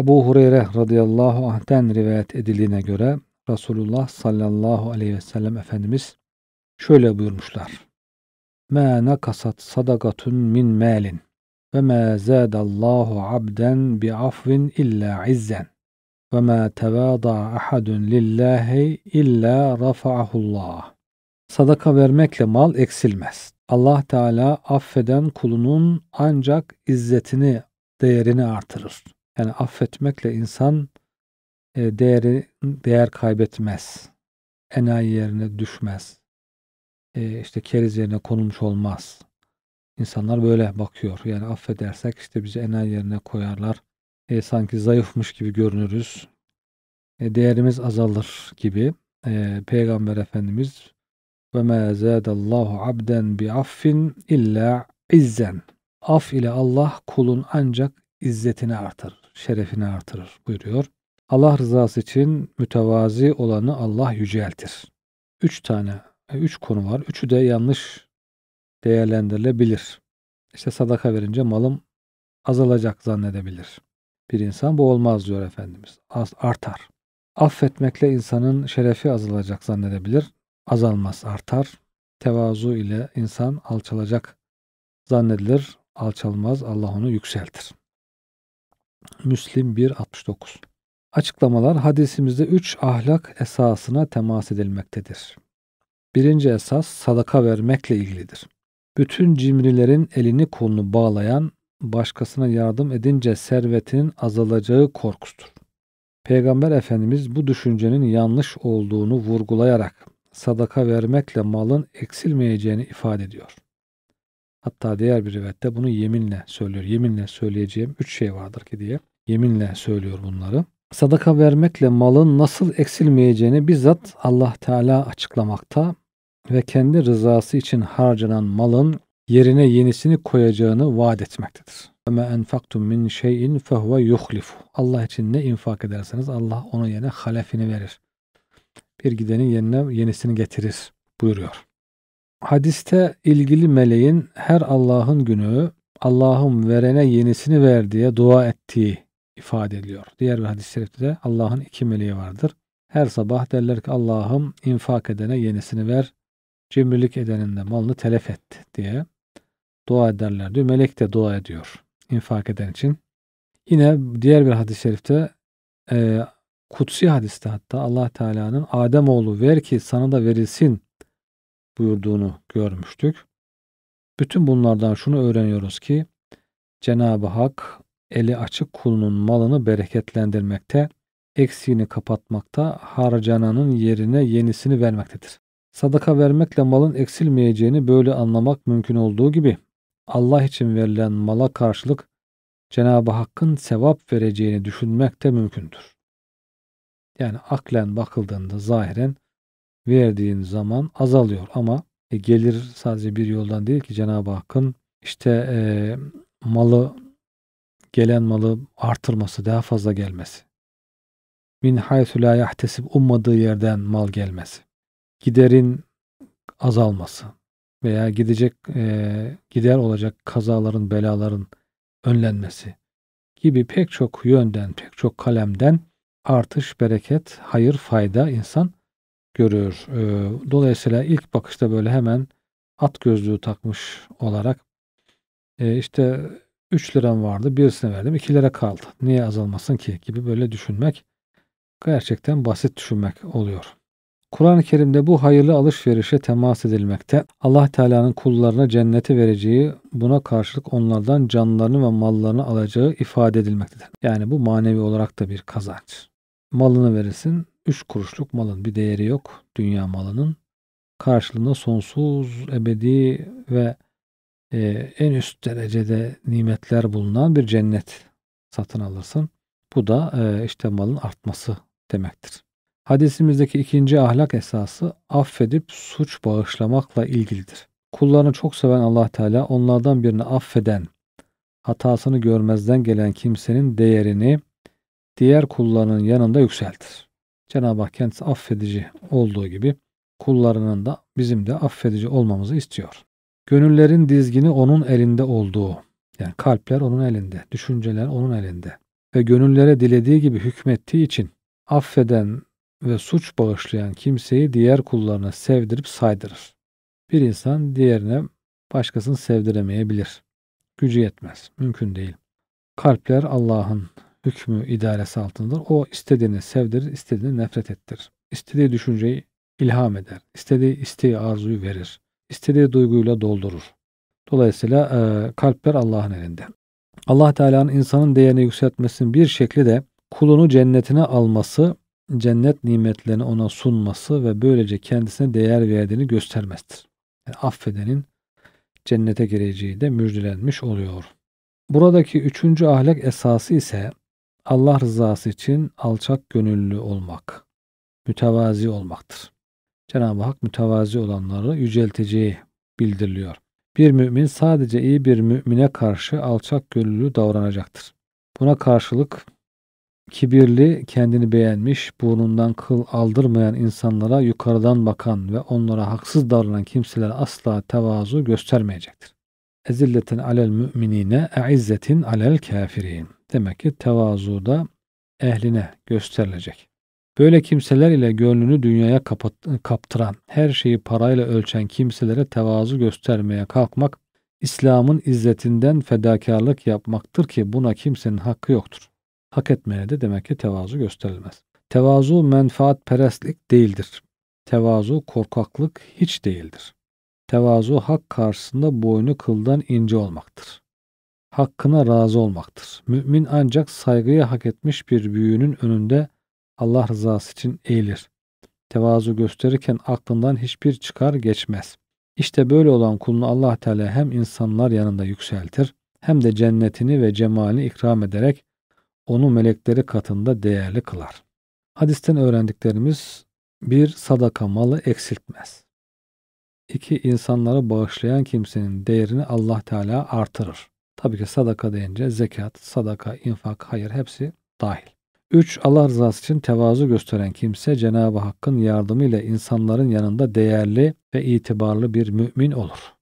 Ebu Hureyre radıyallahu anh'ten rivayet edildiğine göre Resulullah sallallahu aleyhi ve sellem Efendimiz şöyle buyurmuşlar. مَا نَكَسَتْ صَدَقَةٌ مِنْ مَالٍ وَمَا زَادَ abden bi بِعَفْوٍ اِلَّا izzen, ve تَوَاضَعَ اَحَدٌ لِلّٰهِ اِلَّا رَفَعَهُ اللّٰهُ Sadaka vermekle mal eksilmez. Allah Teala affeden kulunun ancak izzetini, değerini artırır. Yani affetmekle insan e, değeri değer kaybetmez. Enayi yerine düşmez. E, işte keriz yerine konulmuş olmaz. İnsanlar böyle bakıyor. Yani affedersek işte bizi enayi yerine koyarlar. E, sanki zayıfmış gibi görünürüz. E, değerimiz azalır gibi. E, Peygamber Efendimiz ve ma zadallahu abden bi affin illa izzen. Af ile Allah kulun ancak izzetini artır şerefini artırır buyuruyor. Allah rızası için mütevazi olanı Allah yüceltir. Üç tane, e, üç konu var. Üçü de yanlış değerlendirilebilir. İşte sadaka verince malım azalacak zannedebilir. Bir insan bu olmaz diyor Efendimiz. artar. Affetmekle insanın şerefi azalacak zannedebilir. Azalmaz, artar. Tevazu ile insan alçalacak zannedilir. Alçalmaz, Allah onu yükseltir. Müslim 1.69 Açıklamalar hadisimizde üç ahlak esasına temas edilmektedir. Birinci esas sadaka vermekle ilgilidir. Bütün cimrilerin elini kolunu bağlayan, başkasına yardım edince servetinin azalacağı korkusudur. Peygamber Efendimiz bu düşüncenin yanlış olduğunu vurgulayarak sadaka vermekle malın eksilmeyeceğini ifade ediyor. Hatta diğer bir rivayette bunu yeminle söylüyor. Yeminle söyleyeceğim üç şey vardır ki diye. Yeminle söylüyor bunları. Sadaka vermekle malın nasıl eksilmeyeceğini bizzat Allah Teala açıklamakta ve kendi rızası için harcanan malın yerine yenisini koyacağını vaat etmektedir. Öme enfaktum min şeyin fehuve yuhlifu. Allah için ne infak ederseniz Allah onun yerine halefini verir. Bir gidenin yerine yenisini getirir buyuruyor. Hadiste ilgili meleğin her Allah'ın günü Allah'ım verene yenisini ver diye dua ettiği ifade ediliyor. Diğer bir hadis-i şerifte de Allah'ın iki meleği vardır. Her sabah derler ki Allah'ım infak edene yenisini ver, cimrilik edenin de malını telef et diye dua ederler diyor. Melek de dua ediyor infak eden için. Yine diğer bir hadis-i şerifte e, kutsi hadiste hatta Allah Teala'nın Adem oğlu ver ki sana da verilsin buyurduğunu görmüştük. Bütün bunlardan şunu öğreniyoruz ki Cenab-ı Hak eli açık kulunun malını bereketlendirmekte, eksiğini kapatmakta, harcananın yerine yenisini vermektedir. Sadaka vermekle malın eksilmeyeceğini böyle anlamak mümkün olduğu gibi Allah için verilen mala karşılık Cenab-ı Hakk'ın sevap vereceğini düşünmek de mümkündür. Yani aklen bakıldığında zahiren verdiğin zaman azalıyor ama e, gelir sadece bir yoldan değil ki Cenab-ı Hakk'ın işte e, malı gelen malı artırması, daha fazla gelmesi. Min haythu la yahtesib ummadığı yerden mal gelmesi. Giderin azalması veya gidecek e, gider olacak kazaların, belaların önlenmesi gibi pek çok yönden, pek çok kalemden artış, bereket, hayır, fayda insan görüyor. Ee, dolayısıyla ilk bakışta böyle hemen at gözlüğü takmış olarak e, işte 3 liram vardı birisine verdim 2 lira kaldı. Niye azalmasın ki gibi böyle düşünmek gerçekten basit düşünmek oluyor. Kur'an-ı Kerim'de bu hayırlı alışverişe temas edilmekte. Allah Teala'nın kullarına cenneti vereceği, buna karşılık onlardan canlarını ve mallarını alacağı ifade edilmektedir. Yani bu manevi olarak da bir kazanç. Malını verirsin, 3 kuruşluk malın bir değeri yok dünya malının. Karşılığında sonsuz, ebedi ve e, en üst derecede nimetler bulunan bir cennet satın alırsın. Bu da e, işte malın artması demektir. Hadisimizdeki ikinci ahlak esası affedip suç bağışlamakla ilgilidir. Kullarını çok seven Allah Teala onlardan birini affeden, hatasını görmezden gelen kimsenin değerini diğer kullarının yanında yükseltir. Cenab-ı Hak kendisi affedici olduğu gibi kullarının da bizim de affedici olmamızı istiyor. Gönüllerin dizgini onun elinde olduğu, yani kalpler onun elinde, düşünceler onun elinde ve gönüllere dilediği gibi hükmettiği için affeden ve suç bağışlayan kimseyi diğer kullarına sevdirip saydırır. Bir insan diğerine başkasını sevdiremeyebilir. Gücü yetmez, mümkün değil. Kalpler Allah'ın hükmü idaresi altındadır. O istediğini sevdirir, istediğini nefret ettirir. İstediği düşünceyi ilham eder. İstediği isteği arzuyu verir. İstediği duyguyla doldurur. Dolayısıyla e, kalpler Allah'ın elinde. Allah Teala'nın insanın değerini yükseltmesinin bir şekli de kulunu cennetine alması, cennet nimetlerini ona sunması ve böylece kendisine değer verdiğini göstermektir. Yani affedenin cennete gireceği de müjdelenmiş oluyor. Buradaki üçüncü ahlak esası ise Allah rızası için alçak gönüllü olmak, mütevazi olmaktır. Cenab-ı Hak mütevazi olanları yücelteceği bildiriliyor. Bir mümin sadece iyi bir mümine karşı alçak gönüllü davranacaktır. Buna karşılık kibirli, kendini beğenmiş, burnundan kıl aldırmayan insanlara yukarıdan bakan ve onlara haksız davranan kimseler asla tevazu göstermeyecektir ezilletin alel müminine eizzetin alel kafirin. Demek ki tevazu da ehline gösterilecek. Böyle kimseler ile gönlünü dünyaya kapat, kaptıran, her şeyi parayla ölçen kimselere tevazu göstermeye kalkmak, İslam'ın izzetinden fedakarlık yapmaktır ki buna kimsenin hakkı yoktur. Hak etmeye de demek ki tevazu gösterilmez. Tevazu menfaat perestlik değildir. Tevazu korkaklık hiç değildir. Tevazu hak karşısında boynu kıldan ince olmaktır. Hakkına razı olmaktır. Mümin ancak saygıyı hak etmiş bir büyüğünün önünde Allah rızası için eğilir. Tevazu gösterirken aklından hiçbir çıkar geçmez. İşte böyle olan kulunu Allah Teala hem insanlar yanında yükseltir hem de cennetini ve cemalini ikram ederek onu melekleri katında değerli kılar. Hadisten öğrendiklerimiz bir sadaka malı eksiltmez iki insanları bağışlayan kimsenin değerini Allah Teala artırır. Tabii ki sadaka deyince zekat, sadaka, infak, hayır hepsi dahil. 3. Allah rızası için tevazu gösteren kimse Cenab-ı Hakk'ın yardımıyla insanların yanında değerli ve itibarlı bir mümin olur.